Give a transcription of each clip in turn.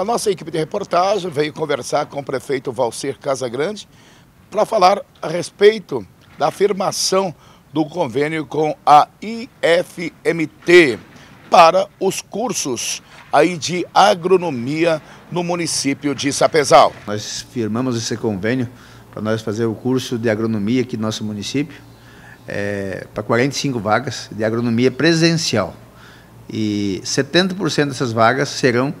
A nossa equipe de reportagem veio conversar com o prefeito Valcer Casagrande para falar a respeito da afirmação do convênio com a IFMT para os cursos aí de agronomia no município de Sapezal. Nós firmamos esse convênio para nós fazer o curso de agronomia aqui no nosso município, é, para 45 vagas de agronomia presencial. E 70% dessas vagas serão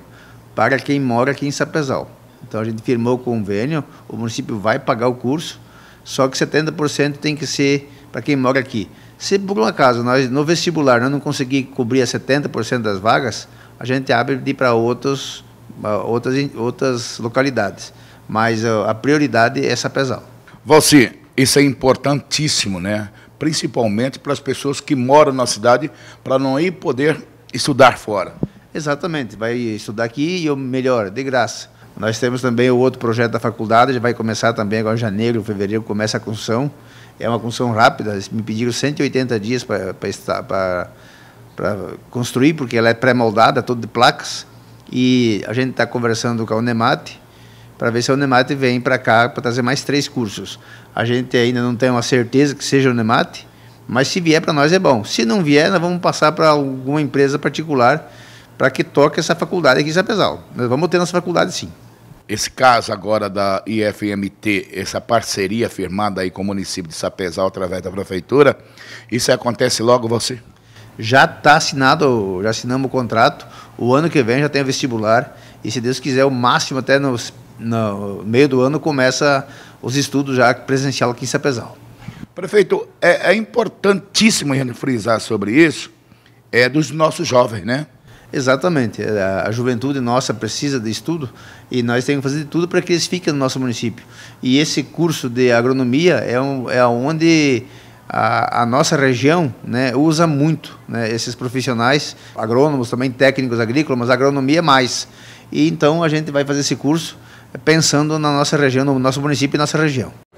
para quem mora aqui em Sapezal. Então a gente firmou o convênio, o município vai pagar o curso, só que 70% tem que ser para quem mora aqui. Se por um acaso nós no vestibular nós não conseguir cobrir a 70% das vagas, a gente abre de para outros ah, outras outras localidades, mas ah, a prioridade é Sapezal. Valci, isso é importantíssimo, né? Principalmente para as pessoas que moram na cidade, para não ir poder estudar fora. Exatamente, vai estudar aqui e eu melhor, de graça. Nós temos também o outro projeto da faculdade, já vai começar também agora em janeiro, fevereiro, começa a construção. É uma construção rápida, eles me pediram 180 dias para construir, porque ela é pré-moldada, toda de placas. E a gente está conversando com a Unemate para ver se a Unemate vem para cá para trazer mais três cursos. A gente ainda não tem uma certeza que seja a Unemate, mas se vier para nós é bom. Se não vier, nós vamos passar para alguma empresa particular para que toque essa faculdade aqui em Sapezal. Nós vamos ter nossa faculdade sim. Esse caso agora da IFMT, essa parceria firmada aí com o município de Sapezal através da prefeitura, isso acontece logo você? Já está assinado, já assinamos o contrato. O ano que vem já tem vestibular e se Deus quiser o máximo até no, no meio do ano começa os estudos já presencial aqui em Sapezal. Prefeito, é, é importantíssimo a gente frisar sobre isso, é dos nossos jovens, né? Exatamente. É, a juventude nossa precisa de estudo e nós temos que fazer de tudo para que eles fiquem no nosso município. E esse curso de agronomia é, um, é onde a, a nossa região né, usa muito né, esses profissionais, agrônomos também, técnicos agrícolas, mas agronomia mais. E então a gente vai fazer esse curso pensando na nossa região, no nosso município e nossa região.